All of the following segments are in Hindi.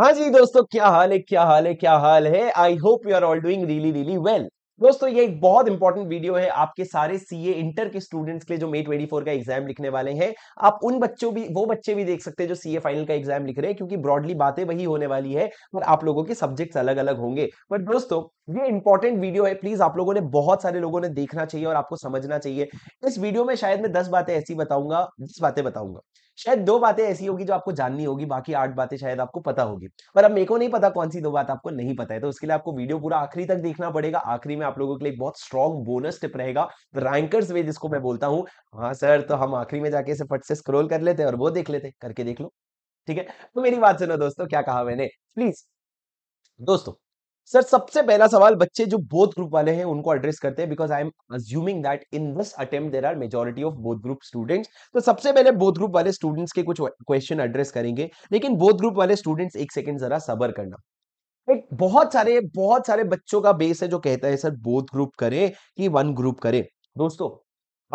हाँ जी दोस्तों क्या हाल है क्या हाल है क्या हाल है I hope you are all doing really really well दोस्तों ये एक बहुत इंपॉर्टेंट वीडियो है आपके सारे सीए इंटर के स्टूडेंट्स के लिए जो मे फोर का एग्जाम लिखने वाले हैं आप उन बच्चों भी वो बच्चे भी देख सकते हैं जो सीए फाइनल का एग्जाम लिख रहे हैं क्योंकि ब्रॉडली बातें वही होने वाली है और आप लोगों के सब्जेक्ट्स अलग अलग होंगे बट दोस्तों ये इंपॉर्टेंट वीडियो है प्लीज आप लोगों ने बहुत सारे लोगों ने देखना चाहिए और आपको समझना चाहिए इस वीडियो में शायद मैं दस बातें ऐसी बताऊंगा दस बातें बताऊंगा शायद दो बातें ऐसी होगी जो आपको जाननी होगी बाकी आठ बातें शायद आपको पता होगी पर अब मेरे को नहीं पता कौन सी दो बात आपको नहीं पता है तो उसके लिए आपको वीडियो पूरा आखिरी तक देखना पड़ेगा आखिरी में आप लोगों के लिए एक बहुत स्ट्रॉन्ग बोनस टिप रहेगा रैंकर्स वे जिसको मैं बोलता हूँ हाँ सर तो हम आखिरी में जाके फट से स्क्रोल कर लेते हैं और वो देख लेते करके देख लो ठीक है तो मेरी बात सुनो दोस्तों क्या कहा मैंने प्लीज दोस्तों सर सबसे पहला सवाल बच्चे जो बोथ ग्रुप वाले हैं उनको एड्रेस करते हैं because I am assuming that in this attempt there are majority of both group students तो सबसे पहले बोथ ग्रुप वाले स्टूडेंट्स के कुछ क्वेश्चन एड्रेस करेंगे लेकिन बोथ ग्रुप वाले स्टूडेंट्स एक सेकेंड जरा सबर करना एक बहुत सारे बहुत सारे बच्चों का बेस है जो कहता है सर बोथ ग्रुप करे कि वन ग्रुप करे दोस्तों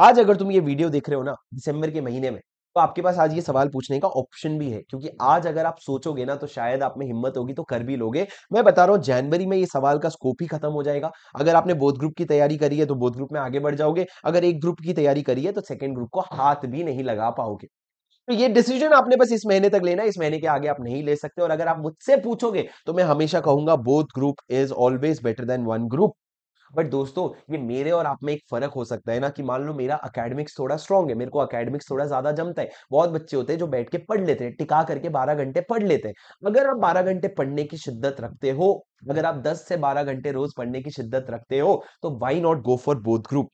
आज अगर तुम ये वीडियो देख रहे हो ना दिसंबर के महीने में तो आपके पास आज ये सवाल पूछने का ऑप्शन भी है क्योंकि आज अगर आप सोचोगे ना तो शायद आप में हिम्मत होगी तो कर भी लोगे मैं बता रहा हूँ जनवरी में ये सवाल का स्कोप ही खत्म हो जाएगा अगर आपने बोध ग्रुप की तैयारी करी है तो बोध ग्रुप में आगे बढ़ जाओगे अगर एक ग्रुप की तैयारी करी है तो सेकेंड ग्रुप को हाथ भी नहीं लगा पाओगे तो ये डिसीजन आपने बस इस महीने तक लेना है इस महीने के आगे आप नहीं ले सकते और अगर आप मुझसे पूछोगे तो मैं हमेशा कहूंगा both group is always better than one group but दोस्तों ये मेरे और आप में एक फर्क हो सकता है ना कि मान लो मेरा अकेडमिक्स थोड़ा स्ट्रॉन्ग है मेरे को अकेडमिक्स थोड़ा ज्यादा जमता है बहुत बच्चे होते हैं जो बैठ के पढ़ लेते हैं टिका करके बारह घंटे पढ़ लेते हैं अगर आप बारह घंटे पढ़ने की शिद्दत रखते हो अगर आप 10 से 12 घंटे रोज पढ़ने की शिद्दत रखते हो तो why not go for both group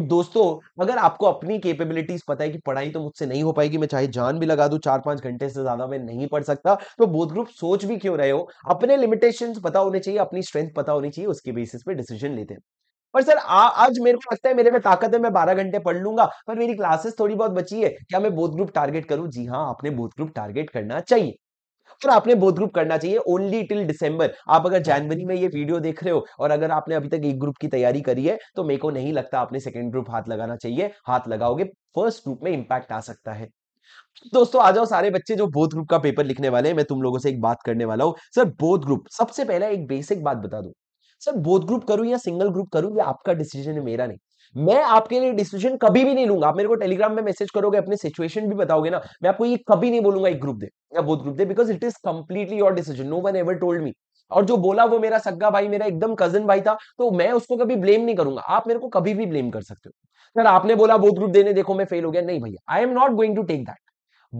दोस्तों अगर आपको अपनी केपेबिलिटीज पता है कि पढ़ाई तो मुझसे नहीं हो पाएगी मैं चाहे जान भी लगा दूं चार पांच घंटे से ज्यादा मैं नहीं पढ़ सकता तो बोध ग्रुप सोच भी क्यों रहे हो अपने लिमिटेशन पता होने चाहिए अपनी स्ट्रेंथ पता होनी चाहिए उसके बेसिस पे डिसीजन लेते हैं पर सर आ, आज मेरे को लगता है मेरे में ताकत है मैं बारह घंटे पढ़ लूंगा पर मेरी क्लासेस थोड़ी बहुत बची है क्या मैं बोध ग्रुप टारगेट करूं जी हाँ आपने बोध ग्रुप टारगेट करना चाहिए फिर आपने बोथ ग्रुप करना चाहिए ओनली टिल डिसम्बर आप अगर जनवरी में ये वीडियो देख रहे हो और अगर आपने अभी तक एक ग्रुप की तैयारी करी है तो मेरे को नहीं लगता आपने सेकेंड ग्रुप हाथ लगाना चाहिए हाथ लगाओगे फर्स्ट ग्रुप में इंपैक्ट आ सकता है दोस्तों आ जाओ सारे बच्चे जो बोध ग्रुप का पेपर लिखने वाले हैं मैं तुम लोगों से एक बात करने वाला हूँ सर बोध ग्रुप सबसे पहले एक बेसिक बात बता दो सर बोध ग्रुप करूं या सिंगल ग्रुप करूं ये आपका डिसीजन है मेरा नहीं मैं आपके लिए डिसीजन कभी भी नहीं लूंगा आप मेरे को टेलीग्राम में मैसेज करोगे अपने सिचुएशन भी बताओगे ना मैं आपको ये कभी नहीं बोलूंगा एक ग्रुप दे या वो ग्रुप दे because it is completely your decision no one ever told me और जो बोला वो मेरा सग्गा भाई मेरा एकदम कजन भाई था तो मैं उसको कभी ब्लेम नहीं करूंगा आप मेरे को कभी भी ब्लेम कर सकते हो सर आपने बोला बोध ग्रुप देने देखो मैं फेल हो गया नहीं भैया I am not going to take that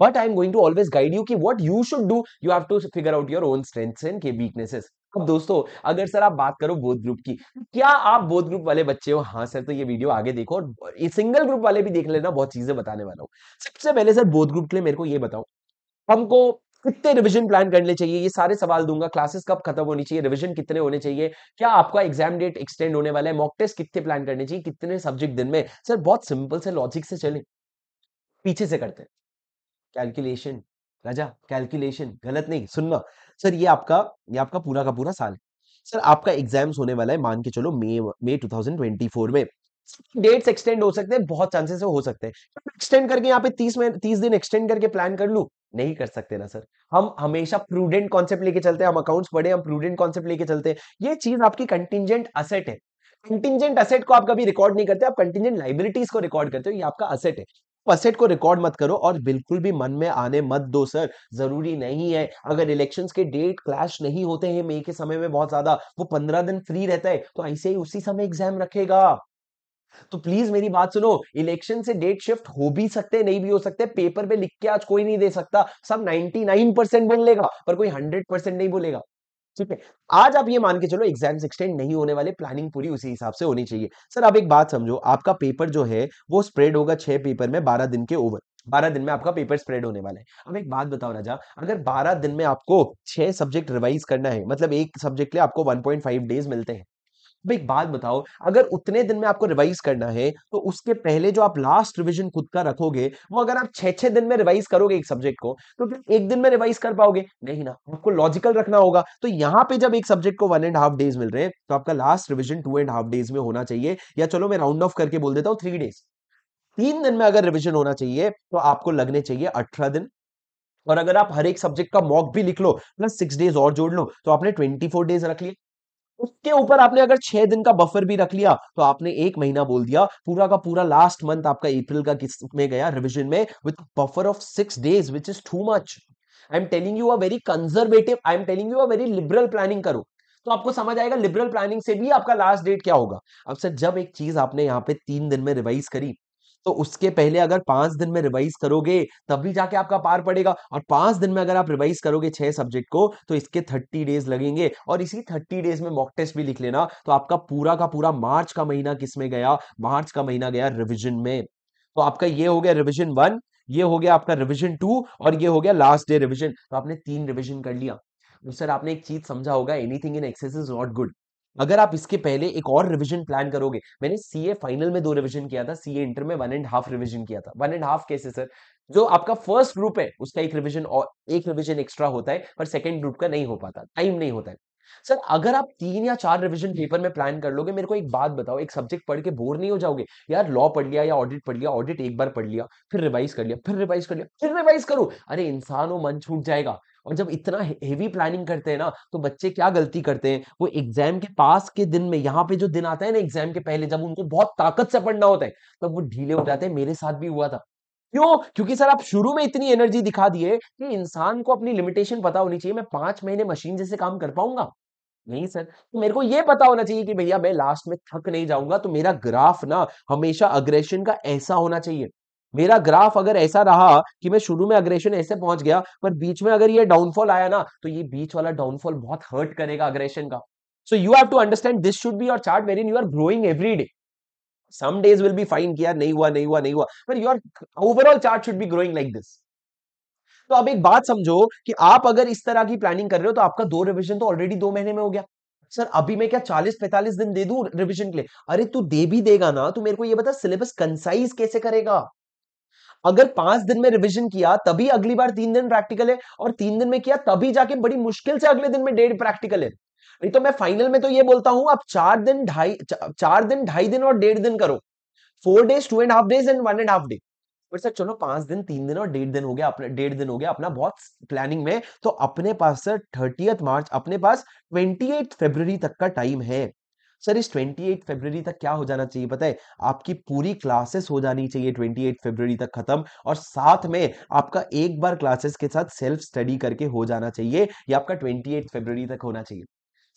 but I am going to always guide you कि what you should do you have to figure out your own strengths and के वीकनेसेस अब दोस्तों अगर सर आप बात करो बोध ग्रुप की क्या आप बोध ग्रुप वाले बच्चे हो हाँ सर तो ये वीडियो आगे देखो और ये सिंगल ग्रुप वाले भी देख लेना बहुत चीजें बताने वाला हूँ सबसे पहले सर बोध ग्रुप के लिए मेरे को ये बताओ हमको कितने रिवीजन प्लान करने चाहिए ये सारे सवाल दूंगा क्लासेस कब खत्म होनी चाहिए रिवीजन कितने होने चाहिए क्या आपका एग्जाम डेट एक्सटेंड होने वाला है मॉक टेस्ट कितने प्लान करने चाहिए कितने सब्जेक्ट दिन में सर बहुत सिंपल से लॉजिक से चले पीछे से करते हैं कैलकुलेशन राजा कैलकुलेशन गलत नहीं सुनना सर ये आपका ये आपका पूरा का पूरा साल है सर आपका एग्जाम्स होने वाला है मान के चलो मे मे टू में डेट्स एक्सटेंड हो सकते हैं बहुत चांसेस हो सकते हैं तो एक्सटेंड करके यहाँ पे तीस में तीस दिन एक्सटेंड करके प्लान कर लू नहीं कर सकते ना सर हम हमेशा प्रूडेंट कॉन्सेप्ट लेके चलते हैं हम अकाउंट्स पढ़े हम प्रूडेंट कॉन्सेप्ट लेके चलते हैं ये चीज आपकी कंटिजेंट असेट है कंटिजेंट असेट को आप कभी रिकॉर्ड नहीं करते आप कंटिजेंट लाइबिलिटीज को रिकॉर्ड करते हो ये आपका असेट है पसेट को रिकॉर्ड मत करो और बिल्कुल भी मन में आने मत दो सर जरूरी नहीं है अगर इलेक्शन के डेट क्लैश नहीं होते हैं मई के समय में बहुत ज्यादा वो पंद्रह दिन फ्री रहता है तो ऐसे ही उसी समय एग्जाम रखेगा तो प्लीज मेरी बात सुनो इलेक्शन से डेट शिफ्ट हो भी सकते नहीं भी हो सकते पेपर पे लिख के आज कोई नहीं दे सकता सब 99 परसेंट बोल लेगा पर कोई 100 परसेंट नहीं बोलेगा ठीक है आज आप ये मान के चलो एग्जाम एक्सटेंड नहीं होने वाले प्लानिंग पूरी उसी हिसाब से होनी चाहिए सर आप एक बात समझो आपका पेपर जो है वो स्प्रेड होगा छह पेपर में बारह दिन के ओवर बारह दिन में आपका पेपर स्प्रेड होने वाला है अब एक बात बताओ राजा अगर बारह दिन में आपको छह सब्जेक्ट रिवाइज करना है मतलब एक सब्जेक्ट लिए आपको फाइव डेज मिलते हैं एक बात बताओ अगर उतने दिन में आपको रिवाइज करना है तो उसके पहले जो आप लास्ट रिविजन खुद का रखोगे वो अगर आप छह छह दिन में रिवाइज करोगे एक सब्जेक्ट को तो क्या एक दिन में रिवाइज कर पाओगे नहीं ना आपको लॉजिकल रखना होगा तो यहाँ पे जब एक सब्जेक्ट को वन एंड हाफ डेज मिल रहे हैं तो आपका last revision two and half days में होना चाहिए या चलो मैं राउंड ऑफ करके बोल देता हूँ थ्री डेज तीन दिन में अगर रिविजन होना चाहिए तो आपको लगने चाहिए अठारह दिन और अगर आप हर एक सब्जेक्ट का मॉक भी लिख लो प्लस सिक्स डेज और जोड़ लो तो आपने ट्वेंटी फोर डेज रख लिए उसके ऊपर आपने अगर छह दिन का बफर भी रख लिया तो आपने एक महीना बोल दिया पूरा का पूरा लास्ट मंथ आपका अप्रैल का किस में गया रिविजन में with buffer of six days which is too much I am telling you a very conservative I am telling you a very liberal planning करो तो आपको समझ आएगा लिबरल प्लानिंग से भी आपका लास्ट डेट क्या होगा अब सर जब एक चीज आपने यहाँ पे तीन दिन में रिवाइज करी तो उसके पहले अगर पांच दिन में रिवाइज करोगे तब भी जाके आपका पार पड़ेगा और पांच दिन में अगर आप रिवाइज करोगे छह सब्जेक्ट को तो इसके थर्टी डेज लगेंगे और इसी थर्टी डेज में मॉक टेस्ट भी लिख लेना तो आपका पूरा का पूरा मार्च का महीना किसमें गया मार्च का महीना गया रिविजन में तो आपका ये हो गया रिविजन वन ये हो गया आपका रिविजन टू और ये हो गया लास्ट डे रिविजन तो आपने तीन रिविजन कर लिया तो सर आपने एक चीज समझा होगा anything in excess is not good hmm. अगर आप इसके पहले एक और रिवीजन प्लान करोगे मैंने सीए फाइनल में दो रिवीजन किया था सीए इंटर में वन एंड हाफ रिवीजन किया था वन एंड हाफ कैसे सर जो आपका फर्स्ट ग्रुप है उसका एक रिवीजन और एक रिवीजन एक्स्ट्रा होता है पर सेकंड ग्रुप का नहीं हो पाता टाइम नहीं होता है सर अगर आप तीन या चार रिवीजन पेपर में प्लान कर लोगे मेरे को एक बात बताओ एक सब्जेक्ट पढ़ के बोर नहीं हो जाओगे यार लॉ पढ़ लिया या ऑडिट पढ़ लिया ऑडिट एक बार पढ़ लिया फिर रिवाइज कर लिया फिर रिवाइज कर लिया फिर रिवाइज करो अरे इंसान हो मन छूट जाएगा और जब इतना हेवी प्लानिंग करते हैं ना तो बच्चे क्या गलती करते हैं वो एग्जाम के पास के दिन में यहाँ पे जो दिन आता है ना एग्जाम के पहले जब उनको बहुत ताकत से पढ़ना होता है तब वो ढीले हो जाते हैं मेरे साथ भी हुआ था क्यों क्योंकि सर आप शुरू में इतनी एनर्जी दिखा दिए कि इंसान को अपनी लिमिटेशन पता होनी चाहिए मैं पांच महीने मशीन जैसे काम कर पाऊंगा नहीं सर तो मेरे को ये पता होना चाहिए कि भैया मैं लास्ट में थक नहीं जाऊंगा तो मेरा ग्राफ ना हमेशा अग्रेशन का ऐसा होना चाहिए मेरा ग्राफ अगर ऐसा रहा कि मैं शुरू में अग्रेशन ऐसे पहुंच गया पर बीच में अगर ये डाउनफॉल आया ना तो ये बीच वाला डाउनफॉल बहुत हर्ट करेगा अग्रेशन का so you have to understand this should be your chart wherein you are growing every day some days will be fine किया नहीं हुआ नहीं हुआ नहीं हुआ पर your overall chart should be growing like this तो आप एक बात समझो कि आप अगर इस तरह की प्लानिंग कर रहे हो तो आपका दो रिविजन तो ऑलरेडी दो महीने में हो गया सर अभी मैं क्या चालीस पैंतालीस दिन दे दू रिविजन के लिए अरे तू दे भी देगा ना तू तो मेरे को ये बता सिलेबस कंसाइज कैसे करेगा अगर पांच दिन में रिविजन किया तभी अगली बार तीन दिन प्रैक्टिकल है और तीन दिन में किया तभी जाके बड़ी मुश्किल से अगले दिन में डेढ़ प्रैक्टिकल है नहीं तो मैं फाइनल में तो ये बोलता हूं आप चार दिन ढाई चार दिन ढाई दिन और डेढ़ दिन करो four days two and half days and one and half day पर सर चलो पांच दिन तीन दिन और डेढ़ दिन हो गया अपने डेढ़ दिन हो गया अपना बहुत प्लानिंग में तो अपने पास सर थर्टी मार्च अपने पास ट्वेंटी एट तक का टाइम है सर इस 28 फरवरी तक क्या हो जाना चाहिए पता है आपकी पूरी क्लासेस हो जानी चाहिए 28 फरवरी तक खत्म और साथ में आपका एक बार क्लासेस के साथ सेल्फ स्टडी करके हो जाना चाहिए या आपका 28 फरवरी तक होना चाहिए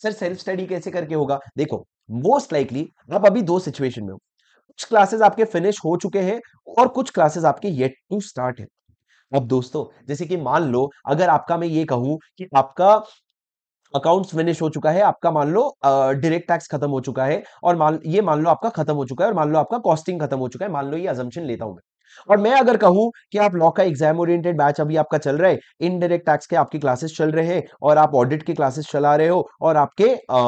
सर सेल्फ स्टडी कैसे करके होगा देखो मोस्ट लाइकली आप अभी दो सिचुएशन में हो कुछ क्लासेस आपके फिनिश हो चुके हैं और कुछ क्लासेस आपके येट टू स्टार्ट है अब दोस्तों जैसे कि मान लो अगर आपका मैं ये कहूं कि आपका अकाउंट्स फिनिश हो चुका है आपका मान लो डायरेक्ट टैक्स खत्म हो चुका है और मान ये मान लो आपका खत्म हो चुका है और मान लो आपका कॉस्टिंग खत्म हो चुका है मान लो ये अजम्पन लेता हूं मैं और मैं अगर कहूं कि आप लॉ का एग्जाम ओरिएंटेड बैच अभी आपका चल रहा है इनडायरेक्ट टैक्स के आपकी क्लासेस चल रहे हैं और आप ऑडिट की क्लासेस चला रहे हो और आपके आ,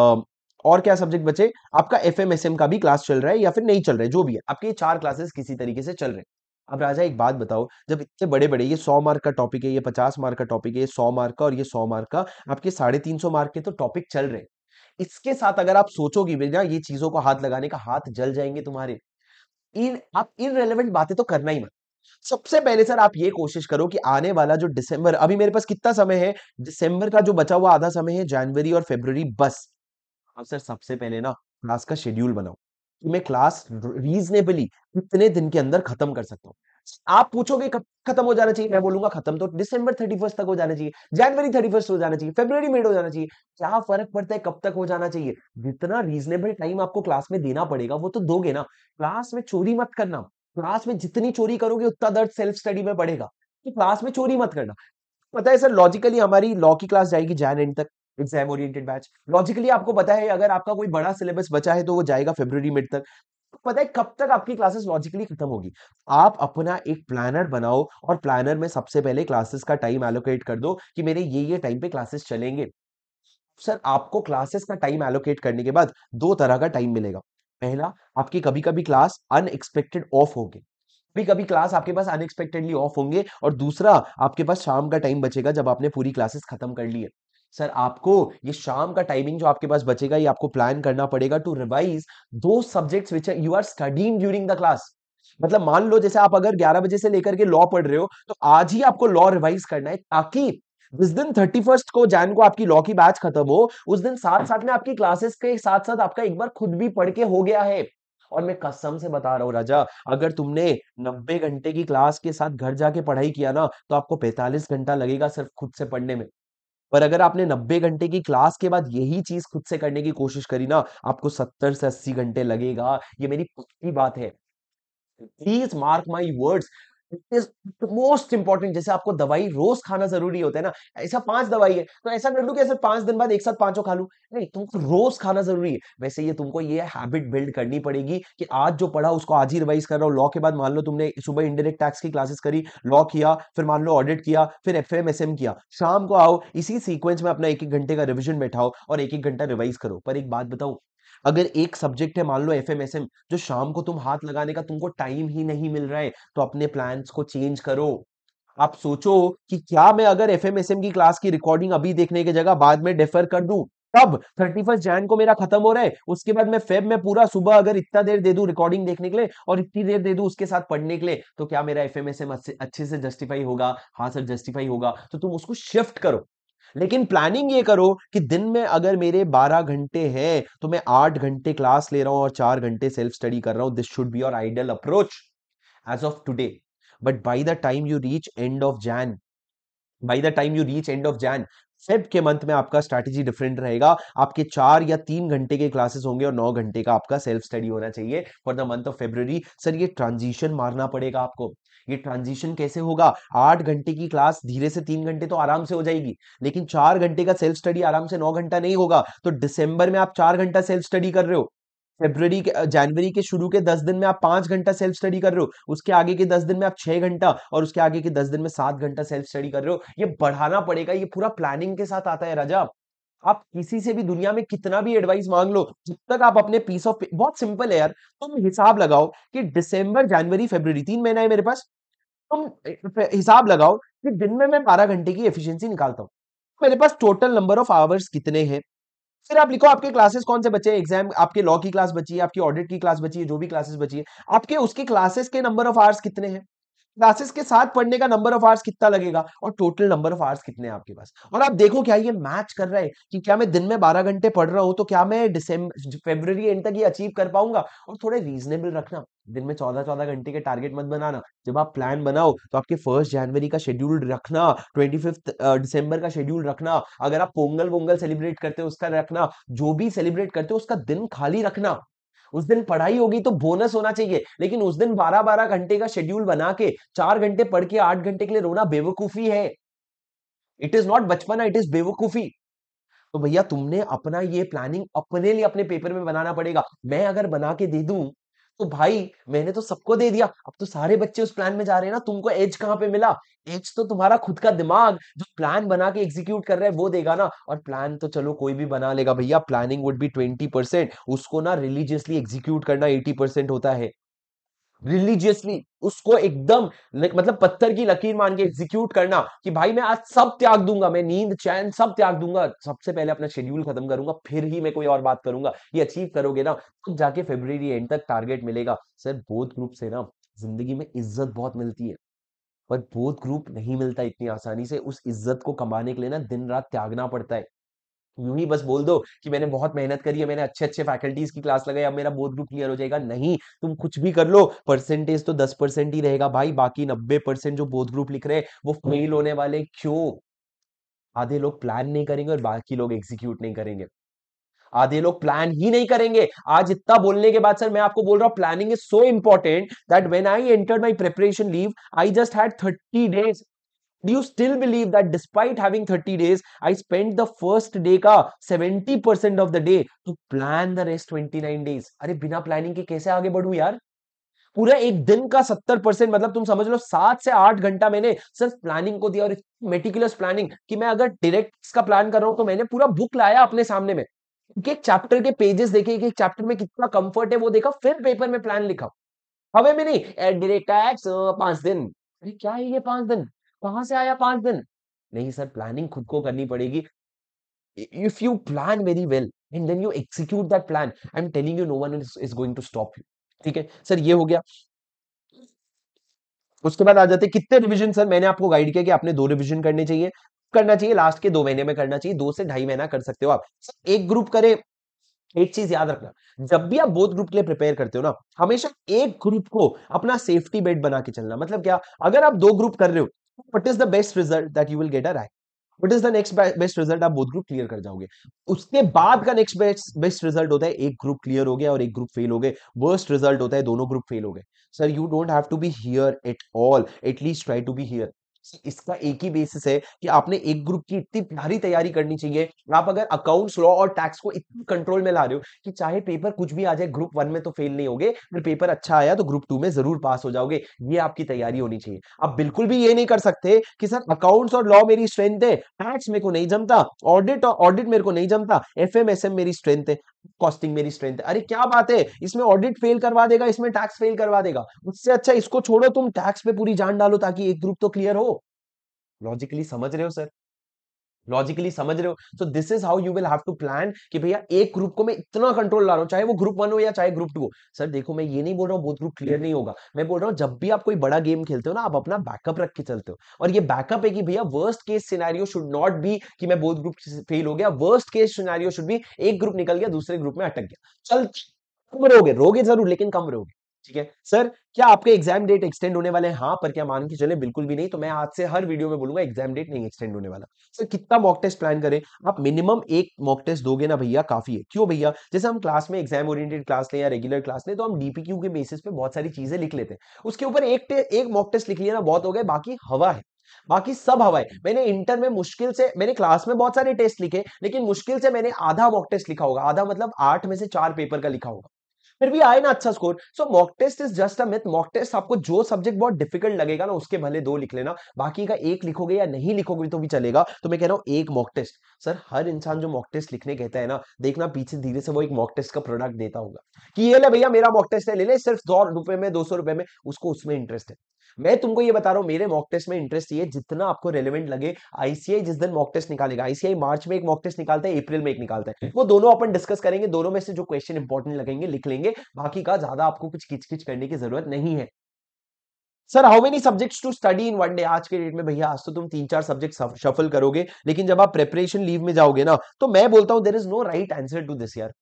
और क्या सब्जेक्ट बचे आपका एफ का भी क्लास चल रहा है या फिर नहीं चल रहा है जो भी है आपके चार क्लासेस किसी तरीके से चल रहे हैं अब राजा एक बात बताओ जब इतने बड़े बड़े ये सौ मार्क का टॉपिक है ये पचास मार्क का टॉपिक है ये सौ मार्क का और ये सौ मार्क का आपके साढ़े तीन सौ मार्क के तो टॉपिक चल रहे इसके साथ अगर आप सोचोगे बिना ये चीजों को हाथ लगाने का हाथ जल जाएंगे तुम्हारे इन आप इन रेलिवेंट बातें तो करना ही मत सबसे पहले सर आप ये कोशिश करो कि आने वाला जो दिसंबर अभी मेरे पास कितना समय है दिसंबर का जो बचा हुआ आधा समय है जनवरी और फेब्रवरी बस आप हाँ सर सबसे पहले ना क्लास का शेड्यूल बनाओ कि मैं क्लास रीजनेबली कितने दिन के अंदर खत्म कर सकता हूँ आप पूछोगे कब खत्म हो जाना चाहिए मैं बोलूंगा खत्म तो दिसंबर थर्टी फर्स्ट तक हो जाना चाहिए जनवरी थर्टी फर्स्ट हो जाना चाहिए फेब्रवरी मेड हो जाना चाहिए क्या फर्क पड़ता है कब तक हो जाना चाहिए जितना रीजनेबल टाइम आपको क्लास में देना पड़ेगा वो तो दोगे ना क्लास में चोरी मत करना क्लास में जितनी चोरी करोगे उतना दर्द सेल्फ स्टडी में पड़ेगा कि क्लास में चोरी मत करना पता है सर लॉजिकली हमारी लॉ की क्लास जाएगी जैन एंड तक एग्जाम ओरिएंटेड बैच लॉजिकली आपको पता है अगर आपका कोई बड़ा सिलेबस बचा है तो वो जाएगा फेब्रवरी मिड तक पता है कब तक आपकी क्लासेस लॉजिकली खत्म होगी आप अपना एक प्लानर बनाओ और प्लानर में सबसे पहले क्लासेस का टाइम एलोकेट कर दो कि मेरे ये ये टाइम पे क्लासेस चलेंगे सर आपको क्लासेस का टाइम एलोकेट करने के बाद दो तरह का टाइम मिलेगा पहला आपकी कभी कभी क्लास अनएक्सपेक्टेड ऑफ होगी कभी कभी क्लास आपके पास अनएक्सपेक्टेडली ऑफ होंगे और दूसरा आपके पास शाम का टाइम बचेगा जब आपने पूरी क्लासेस खत्म कर ली है सर आपको ये शाम का टाइमिंग जो आपके पास बचेगा ये आपको प्लान करना पड़ेगा टू रिवाइज दो subjects which you are studying during the class मतलब मान लो जैसे आप अगर 11 बजे से लेकर के लॉ पढ़ रहे हो तो आज ही आपको लॉ रिवाइज करना है ताकि जिस दिन थर्टी फर्स्ट को जैन को आपकी लॉ की बैच खत्म हो उस दिन साथ साथ में आपकी क्लासेस के साथ साथ आपका एक बार खुद भी पढ़ के हो गया है और मैं कसम से बता रहा हूँ राजा अगर तुमने 90 घंटे की क्लास के साथ घर जाके पढ़ाई किया ना तो आपको 45 घंटा लगेगा सिर्फ खुद से पढ़ने में पर अगर आपने 90 घंटे की क्लास के बाद यही चीज खुद से करने की कोशिश करी ना आपको 70 से 80 घंटे लगेगा ये मेरी पक्की बात है please mark my words most important जैसे आपको दवाई रोज खाना जरूरी होता है ना ऐसा पांच दवाई है तो ऐसा कर लू कि ऐसा पांच दिन बाद एक साथ पांचों खा लू नहीं तुमको रोज खाना जरूरी है वैसे ये तुमको ये हैबिट बिल्ड करनी पड़ेगी कि आज जो पढ़ा उसको आज ही रिवाइज कर रहा हूँ लॉ के बाद मान लो तुमने सुबह इंडिरेक्ट टैक्स की क्लासेस करी लॉ किया फिर मान लो ऑडिट किया फिर एफ किया शाम को आओ इसी सीक्वेंस में अपना एक एक घंटे का रिविजन बैठाओ और एक एक घंटा रिवाइज करो पर एक बात बताओ अगर एक सब्जेक्ट है मान लो एफ जो शाम को तुम हाथ लगाने का तुमको टाइम ही नहीं मिल रहा है तो अपने प्लान को चेंज करो आप सोचो कि क्या मैं अगर एफ की क्लास की रिकॉर्डिंग अभी देखने की जगह बाद में डेफर कर दू तब थर्टी फर्स्ट जैन को मेरा खत्म हो रहा है उसके बाद मैं फेब में पूरा सुबह अगर इतना देर दे दू रिकॉर्डिंग देखने के लिए और इतनी देर दे दू उसके साथ पढ़ने के लिए तो क्या मेरा एफ अच्छे से जस्टिफाई होगा हाँ सर जस्टिफाई होगा तो तुम उसको शिफ्ट करो लेकिन प्लानिंग ये करो कि दिन में अगर मेरे 12 घंटे हैं तो मैं 8 घंटे क्लास ले रहा हूं और 4 घंटे सेल्फ स्टडी कर रहा हूं this should be your ideal approach as of today but by the time you reach end of Jan by the time you reach end of Jan Feb के मंथ में आपका स्ट्रैटेजी डिफरेंट रहेगा आपके चार या तीन घंटे के क्लासेस होंगे और नौ घंटे का आपका सेल्फ स्टडी होना चाहिए for the month of February sir ये ट्रांजिशन मारना पड़ेगा आपको ये ट्रांजिशन कैसे होगा आठ घंटे की क्लास धीरे से तीन घंटे तो आराम से हो जाएगी लेकिन चार घंटे का सेल्फ स्टडी आराम से नौ घंटा नहीं होगा तो दिसंबर में आप चार घंटा सेल्फ स्टडी कर रहे हो फेब्रवरी के जनवरी के शुरू के दस दिन में आप पांच घंटा सेल्फ स्टडी कर रहे हो उसके आगे के दस दिन में आप छह घंटा और उसके आगे के दस दिन में सात घंटा सेल्फ स्टडी कर रहे हो ये बढ़ाना पड़ेगा ये पूरा प्लानिंग के साथ आता है राजा आप किसी से भी दुनिया में कितना भी एडवाइस मांग लो जब तक आप अपने पीस ऑफ बहुत सिंपल है यार तुम हिसाब लगाओ कि दिसंबर जनवरी फेब्रवरी तीन महीना है मेरे पास तुम हिसाब लगाओ कि दिन में मैं बारह घंटे की एफिशिएंसी निकालता हूँ मेरे पास टोटल नंबर ऑफ आवर्स कितने हैं फिर आप लिखो आपके क्लासेस कौन से बचे एग्जाम आपके लॉ की क्लास बची है आपकी ऑडिट की क्लास बची है जो भी क्लासेस बची है आपके उसकी क्लासेस के नंबर ऑफ आवर्स कितने हैं क्लासेस के साथ पढ़ने का नंबर ऑफ आवर्स कितना लगेगा और टोटल नंबर ऑफ आवर्स कितने हैं आपके पास और आप देखो क्या ये मैच कर रहा है कि क्या मैं दिन में बारह घंटे पढ़ रहा हूँ तो क्या मैं डिसंबर फेब्रवरी एंड तक ये अचीव कर पाऊंगा और थोड़े रीजनेबल रखना दिन में चौदह चौदह घंटे के टारगेट मत बनाना जब आप प्लान बनाओ तो आपके फर्स्ट जनवरी का शेड्यूल रखना ट्वेंटी फिफ्थ डिसंबर का शेड्यूल रखना अगर आप पोंगल वोंगल सेलिब्रेट करते हो उसका रखना जो भी सेलिब्रेट करते हो उसका दिन खाली रखना उस दिन पढ़ाई होगी तो बोनस होना चाहिए लेकिन उस दिन बारह बारह घंटे का शेड्यूल बना के चार घंटे पढ़ के आठ घंटे के लिए रोना बेवकूफी है इट इज नॉट बचपना इट इज बेवकूफी तो भैया तुमने अपना ये प्लानिंग अपने लिए अपने पेपर में बनाना पड़ेगा मैं अगर बना के दे दूं तो भाई मैंने तो सबको दे दिया अब तो सारे बच्चे उस प्लान में जा रहे हैं ना तुमको एज कहां पे मिला एज तो तुम्हारा खुद का दिमाग जो प्लान बना के एग्जीक्यूट कर रहा है वो देगा ना और प्लान तो चलो कोई भी बना लेगा भैया planning would be twenty percent उसको ना रिलीजियसली एग्जीक्यूट करना एटी परसेंट होता है रिलीजियसली उसको एकदम मतलब पत्थर की लकीर मान के एग्जीक्यूट करना कि भाई मैं आज सब त्याग दूंगा मैं नींद चैन सब त्याग दूंगा सबसे पहले अपना शेड्यूल खत्म करूंगा फिर ही मैं कोई और बात करूंगा ये अचीव करोगे ना तब तो जाके फेब्रवरी एंड तक टारगेट मिलेगा सर बोध ग्रुप से ना जिंदगी में इज्जत बहुत मिलती है पर बोध ग्रुप नहीं मिलता इतनी आसानी से उस इज्जत को कमाने के लिए ना दिन रात त्यागना पड़ता है यूं ही बस बोल दो कि मैंने बहुत मेहनत करी है मैंने अच्छे अच्छे फैकल्टीज की क्लास लगाई अब मेरा बोध ग्रुप क्लियर हो जाएगा नहीं तुम कुछ भी कर लो परसेंटेज तो दस परसेंट ही रहेगा भाई बाकी नब्बे परसेंट जो बोध ग्रुप लिख रहे हैं वो फेल होने वाले क्यों आधे लोग प्लान नहीं करेंगे और बाकी लोग एग्जीक्यूट नहीं करेंगे आधे लोग प्लान ही नहीं करेंगे आज इतना बोलने के बाद सर मैं आपको बोल रहा हूँ planning is so important that when I enter my preparation leave I just had thirty days do you still believe that despite having 30 days i spent the first day ka 70% of the day to plan the rest 29 days अरे बिना planning के कैसे आगे बढ़ू यार पूरा एक दिन का 70 परसेंट मतलब तुम समझ लो सात से आठ घंटा मैंने सिर्फ प्लानिंग को दिया और मेटिकुलस प्लानिंग कि मैं अगर डायरेक्ट का प्लान कर रहा हूं तो मैंने पूरा बुक लाया अपने सामने में एक एक चैप्टर के पेजेस देखे एक एक चैप्टर में कितना कंफर्ट है वो देखा फिर पेपर में प्लान लिखा हमें भी नहीं एट द रेट टैक्स पांच दिन अरे क्या है ये पांच दिन कहां से आया पांच दिन नहीं सर प्लानिंग खुद को करनी पड़ेगी if you plan very well and then you execute that plan I am telling you no one is going to stop you ठीक है सर ये हो गया उसके बाद आ जाते कितने रिवीजन सर मैंने आपको गाइड किया कि आपने दो रिवीजन करने चाहिए करना चाहिए लास्ट के दो महीने में करना चाहिए दो से ढाई महीना कर सकते हो आप एक ग्रुप करें एक चीज याद रखना जब भी आप बोथ ग्रुप के लिए प्रिपेयर करते हो ना हमेशा एक ग्रुप को अपना सेफ्टी बेट बना के चलना मतलब क्या अगर आप दो ग्रुप कर रहे हो what is the best result that you will get a right what is the next best result आप बोथ ग्रुप क्लियर कर जाओगे उसके बाद का नेक्स्ट बेस्ट बेस्ट रिजल्ट होता है एक ग्रुप क्लियर हो गया और एक ग्रुप फेल हो गए वर्स्ट रिजल्ट होता है दोनों ग्रुप फेल हो गए sir you don't have to be here at all at least try to be here इसका एक ही बेसिस है कि आपने एक ग्रुप की इतनी प्यारी तैयारी करनी चाहिए आप अगर अकाउंट्स लॉ और टैक्स को इतने कंट्रोल में ला रहे हो कि चाहे पेपर कुछ भी आ जाए ग्रुप वन में तो फेल नहीं होगे अगर पेपर अच्छा आया तो ग्रुप टू में जरूर पास हो जाओगे ये आपकी तैयारी होनी चाहिए आप बिल्कुल भी ये नहीं कर सकते कि सर अकाउंट्स और लॉ मेरी स्ट्रेंथ है टैक्स मेरे को नहीं जमता ऑडिट ऑडिट मेरे को नहीं जमता एफ मेरी स्ट्रेंथ है कॉस्टिंग मेरी स्ट्रेंथ है अरे क्या बात है इसमें ऑडिट फेल करवा देगा इसमें टैक्स फेल करवा देगा उससे अच्छा इसको छोड़ो तुम टैक्स पे पूरी जान डालो ताकि एक ग्रुप तो क्लियर हो लॉजिकली समझ रहे हो सर लॉजिकली समझ रहे हो so this is how you will have to plan कि भैया एक ग्रुप को मैं इतना कंट्रोल ला रहा हूँ चाहे वो ग्रुप वन हो या चाहे ग्रुप टू हो सर देखो मैं ये नहीं बोल रहा हूँ बोथ ग्रुप क्लियर नहीं होगा मैं बोल रहा हूँ जब भी आप कोई बड़ा गेम खेलते हो ना आप अपना बैकअप रख के चलते हो और ये बैकअप है कि भैया worst case scenario should not be कि मैं बोथ ग्रुप फेल हो गया वर्स्ट केस सिनारियो शुड भी एक ग्रुप निकल गया दूसरे ग्रुप में अटक गया चल कम रहोगे रोगे जरूर लेकिन कम रहोगे ठीक है सर क्या आपके एग्जाम डेट एक्सटेंड होने वाले हैं हाँ पर क्या मान के चले बिल्कुल भी नहीं तो मैं आज से हर वीडियो में बोलूंगा एग्जाम डेट नहीं एक्सटेंड होने वाला सर कितना मॉक टेस्ट प्लान करें आप मिनिमम एक मॉक टेस्ट दोगे ना भैया काफी है क्यों भैया जैसे हम क्लास में एग्जाम ओरिएंटेड क्लास लें या रेगुलर क्लास लें तो हम डीपीक्यू के बेसिस पे बहुत सारी चीजें लिख लेते हैं उसके ऊपर एक एक मॉक टेस्ट लिख लिया ना बहुत हो गए बाकी हवा है बाकी सब हवाएं मैंने इंटर में मुश्किल से मैंने क्लास में बहुत सारे टेस्ट लिखे लेकिन मुश्किल से मैंने आधा मॉक टेस्ट लिखा होगा आधा मतलब आठ में से चार पेपर का लिखा होगा फिर भी आए ना अच्छा score so mock test is just a myth mock test आपको जो सब्जेक्ट बहुत डिफिकल्ट लगेगा ना उसके भले दो लिख लेना बाकी का एक लिखोगे या नहीं लिखोगे तो भी चलेगा तो मैं कह रहा हूँ एक मॉक टेस्ट सर हर इंसान जो मॉक टेस्ट लिखने कहता है ना देखना पीछे धीरे से वो एक मॉक टेस्ट का प्रोडक्ट देता होगा कि ये ले भैया मेरा मॉक टेस्ट है ले ले सिर्फ सौ रुपए में दो सौ रुपए में उसको उसमें इंटरेस्ट है मैं तुमको ये बता रहा हूँ मेरे मॉक टेस्ट में इंटरेस्ट ये जितना आपको रेलिवेंट लगे आईसीआई जिस दिन मॉक टेस्ट निकालेगा आईसीआई मार्च में एक मॉक टेस्ट निकालता है अप्रैल में एक निकालता है वो दोनों अपन डिस्कस करेंगे दोनों में से जो क्वेश्चन इंपॉर्टेंट लगेंगे लिख लेंगे करेंगे बाकी का ज्यादा आपको कुछ किचकिच करने की जरूरत नहीं है sir how many subjects to study in one day आज के डेट में भैया आज तो तुम तीन चार सब्जेक्ट शफल करोगे लेकिन जब आप प्रेपरेशन लीव में जाओगे ना तो मैं बोलता हूँ there is no right answer to this यार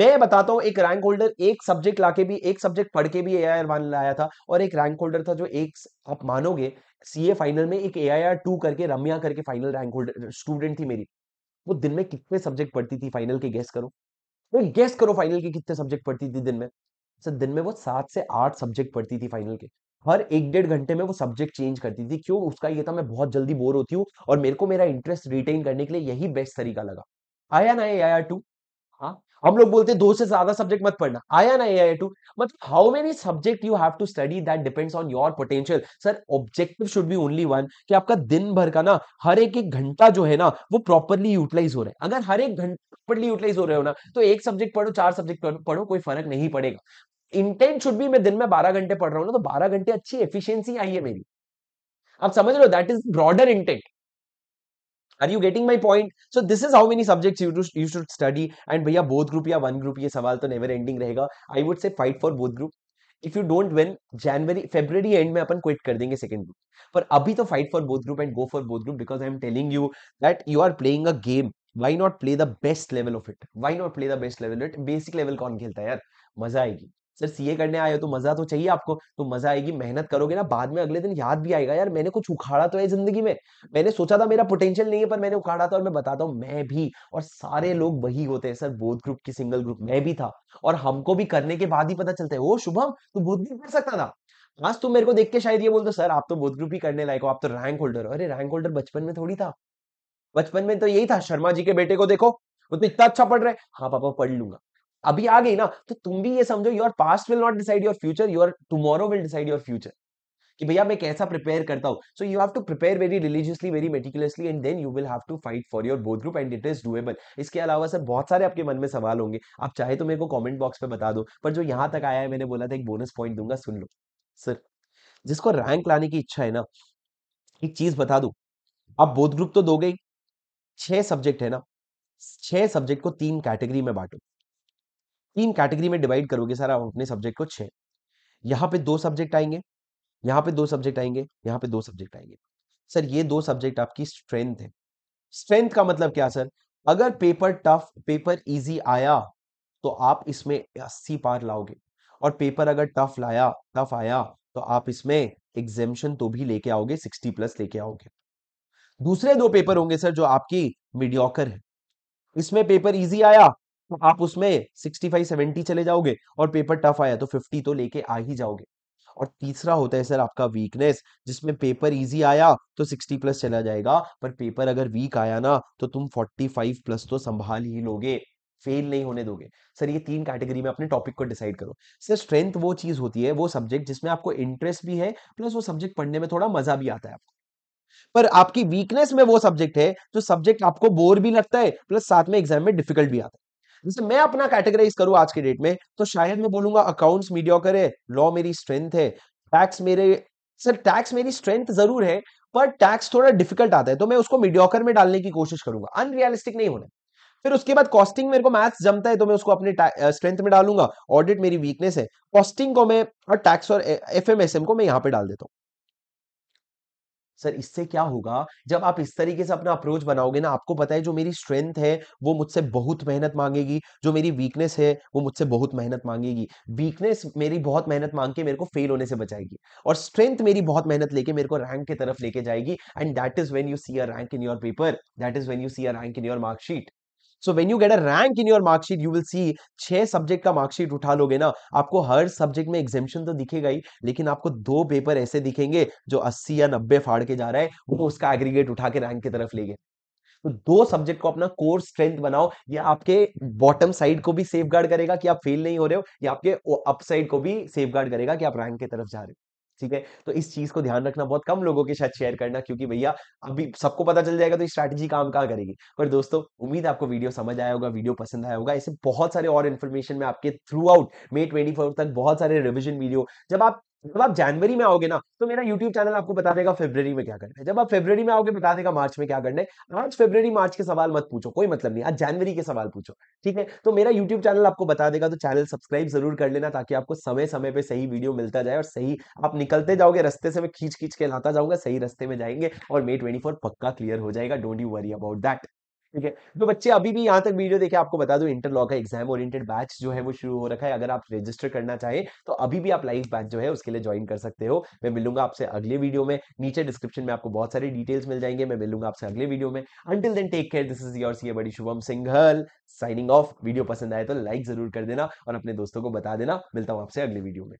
मैं बताता हूं एक रैंक होल्डर एक सब्जेक्ट लाके भी एक सब्जेक्ट पढ़ के भी ए आई वन लाया था और एक रैंक होल्डर था जो एक आप मानोगे सीए फाइनल में एक ए आई आर टू करके रमिया करके फाइनल रैंक होल्डर स्टूडेंट थी मेरी वो दिन में कितने सब्जेक्ट पढ़ती थी फाइनल के गेस करो फिर गेस करो फाइनल के कितने सब्जेक्ट पढ़ती थी दिन में सर दिन में वो सात से आठ सब्जेक्ट पढ़ती थी फाइनल के हर एक डेढ़ घंटे में वो सब्जेक्ट चेंज करती थी क्यों उसका ये था मैं बहुत जल्दी बोर होती हूँ और मेरे को मेरा इंटरेस्ट रिटेन करने के लिए यही बेस्ट तरीका लगा आया ना आया टू हाँ हम लोग बोलते दो से ज्यादा सब्जेक्ट मत पढ़ना आया ना ए आई टू मतलब how many subject you have to study that depends on your potential sir objective should be only one कि आपका दिन भर का ना हर एक एक घंटा जो है ना वो प्रॉपरली यूटिलाइज हो रहा है अगर हर एक घंटा प्रॉपरली यूटिलाइज हो रहे हो ना तो एक सब्जेक्ट पढ़ो चार सब्जेक्ट पढ़ो कोई फर्क नहीं पड़ेगा इंटेंट शुड भी मैं दिन में बारह घंटे पढ़ रहा हूँ ना तो बारह घंटे अच्छी एफिशियंसी आई है मेरी आप समझ रहे हो that is broader intent are you getting my point so this is how many subject you you should study and भैया बोथ ग्रुप या वन ग्रुप ये सवाल तो नेवर एंडिंग रहेगा I would say fight for both group if you don't win January February end में अपन क्विट कर देंगे सेकंड ग्रुप पर अभी तो fight for both group and go for both group because I am telling you that you are playing a game why not play the best level of it why not play the best level it basic level कौन खेलता है यार मजा आएगी सर सीए करने आए हो तो मजा तो चाहिए आपको तो मजा आएगी मेहनत करोगे ना बाद में अगले दिन याद भी आएगा यार मैंने कुछ उखाड़ा तो है जिंदगी में मैंने सोचा था मेरा पोटेंशियल नहीं है पर मैंने उखाड़ा था और मैं बताता हूँ मैं भी और सारे लोग वही होते हैं सर बोध ग्रुप की सिंगल ग्रुप मैं भी था और हमको भी करने के बाद ही पता चलता है ओ शुभम तू बोध ग्रुप कर सकता था आज तुम मेरे को देख के शायद ये बोलते सर आप तो बोध ग्रुप ही करने लायक हो आप तो रैंक होल्डर हो अरे रैंक होल्डर बचपन में थोड़ी था बचपन में तो यही था शर्मा जी के बेटे को देखो वो तो इतना अच्छा पढ़ रहे हाँ पापा पढ़ लूंगा अभी आ गई ना तो तुम भी ये समझो your past will not decide your future your tomorrow will decide your future कि भैया मैं कैसा प्रिपेयर करता हूँ so you have to prepare very religiously very meticulously and then you will have to fight for your both group and it is doable इसके अलावा सर बहुत सारे आपके मन में सवाल होंगे आप चाहे तो मेरे को कॉमेंट बॉक्स पे बता दो पर जो यहां तक आया है मैंने बोला था एक बोनस पॉइंट दूंगा सुन लो सर जिसको रैंक लाने की इच्छा है ना एक चीज बता दू आप बोध ग्रुप तो दोगे छह सब्जेक्ट है ना छह सब्जेक्ट को तीन कैटेगरी में बांटो तीन कैटेगरी में डिवाइड करोगे सर आप अपने सब्जेक्ट को छह यहाँ पे दो सब्जेक्ट आएंगे यहाँ पे दो सब्जेक्ट आएंगे यहाँ पे दो सब्जेक्ट आएंगे सर ये दो सब्जेक्ट आपकी स्ट्रेंथ है स्ट्रेंथ का मतलब क्या सर अगर पेपर टफ पेपर इजी आया तो आप इसमें अस्सी पार लाओगे और पेपर अगर टफ लाया टफ आया तो आप इसमें एग्जेम्शन तो भी लेके आओगे सिक्सटी प्लस लेके आओगे दूसरे दो पेपर होंगे सर जो आपकी मीडियोकर है इसमें पेपर इजी आया तो आप उसमें सिक्सटी फाइव सेवेंटी चले जाओगे और पेपर टफ आया तो फिफ्टी तो लेके आ ही जाओगे और तीसरा होता है सर आपका वीकनेस जिसमें पेपर इजी आया तो 60 प्लस चला जाएगा पर पेपर अगर वीक आया ना तो तुम 45 प्लस तो संभाल ही लोगे फेल नहीं होने दोगे सर ये तीन कैटेगरी में अपने टॉपिक को डिसाइड करो सर स्ट्रेंथ वो चीज होती है वो सब्जेक्ट जिसमें आपको इंटरेस्ट भी है प्लस वो सब्जेक्ट पढ़ने में थोड़ा मजा भी आता है आपको पर आपकी वीकनेस में वो सब्जेक्ट है जो सब्जेक्ट आपको बोर भी लगता है प्लस साथ में एग्जाम में डिफिकल्ट भी आता है जैसे मैं अपना कैटेगराइज करूँ आज के डेट में तो शायद मैं बोलूंगा अकाउंट्स मीडिया करे लॉ मेरी स्ट्रेंथ है टैक्स मेरे सर टैक्स मेरी स्ट्रेंथ जरूर है पर टैक्स थोड़ा डिफिकल्ट आता है तो मैं उसको मीडियोकर में डालने की कोशिश करूंगा अनरियलिस्टिक नहीं होना फिर उसके बाद कॉस्टिंग मेरे को मैथ्स जमता है तो मैं उसको अपने स्ट्रेंथ में डालूंगा ऑडिट मेरी वीकनेस है कॉस्टिंग को मैं और टैक्स और एफ को मैं यहाँ पे डाल देता हूँ सर इससे क्या होगा जब आप इस तरीके से अपना अप्रोच बनाओगे ना आपको पता है जो मेरी स्ट्रेंथ है वो मुझसे बहुत मेहनत मांगेगी जो मेरी वीकनेस है वो मुझसे बहुत मेहनत मांगेगी वीकनेस मेरी बहुत मेहनत मांग के मेरे को फेल होने से बचाएगी और स्ट्रेंथ मेरी बहुत मेहनत लेके मेरे को रैंक की तरफ लेके जाएगी and that is when you see a rank in your paper that is when you see a rank in your marksheet so when you get a rank in your marksheet you will see छह सब्जेक्ट का मार्कशीट उठा लोगे ना आपको हर सब्जेक्ट में एग्जेम्पन तो दिखेगा ही लेकिन आपको दो पेपर ऐसे दिखेंगे जो अस्सी या नब्बे फाड़ के जा रहा है वो उसका एग्रीगेट उठा के रैंक की तरफ ले गए तो दो सब्जेक्ट को अपना कोर स्ट्रेंथ बनाओ ये आपके बॉटम साइड को भी सेफ गार्ड करेगा कि आप फेल नहीं हो रहे हो या आपके अप साइड को भी सेफ गार्ड करेगा कि आप रैंक की तरफ जा रहे हो ठीक है तो इस चीज को ध्यान रखना बहुत कम लोगों के साथ शेयर करना क्योंकि भैया अभी सबको पता चल जाएगा तो स्ट्रैटेजी काम कहाँ करेगी पर दोस्तों उम्मीद आपको वीडियो समझ आया होगा वीडियो पसंद आया होगा ऐसे बहुत सारे और इन्फॉर्मेशन में आपके थ्रू आउट मे ट्वेंटी तक बहुत सारे रिविजन वीडियो जब आप जब आप जनवरी में आओगे ना तो मेरा यूट्यूब चैनल आपको बता देगा फेब्रवरी में क्या करना है जब आप फेब्रवरी में आओगे बता देगा मार्च में क्या करना है आज फेब्रवरी मार्च के सवाल मत पूछो कोई मतलब नहीं आज जनवरी के सवाल पूछो ठीक है तो मेरा यूट्यूब चैनल आपको बता देगा तो चैनल सब्सक्राइब जरूर कर लेना ताकि आपको समय समय पर सही वीडियो मिलता जाए और सही आप निकलते जाओगे रस्ते से मैं खींच खींच के लाता जाऊंगा सही रस्ते में जाएंगे और मे ट्वेंटी पक्का क्लियर हो जाएगा don't you worry about that ठीक है तो बच्चे अभी भी यहाँ तक वीडियो देखे आपको बता दो इंटरलॉ का एग्जाम ओरिएंटेड बैच जो है वो शुरू हो रखा है अगर आप रजिस्टर करना चाहें तो अभी भी आप लाइव बैच जो है उसके लिए ज्वाइन कर सकते हो मैं मिलूंगा आपसे अगले वीडियो में नीचे डिस्क्रिप्शन में आपको बहुत सारी डिटेल्स मिल जाएंगे मैं मिलूंगा आपसे अगले वीडियो में until then take care this is your C buddy Shubham Singhal signing off video पसंद आए तो लाइक जरूर कर देना और अपने दोस्तों को बता देना मिलता हूँ आपसे अगले वीडियो में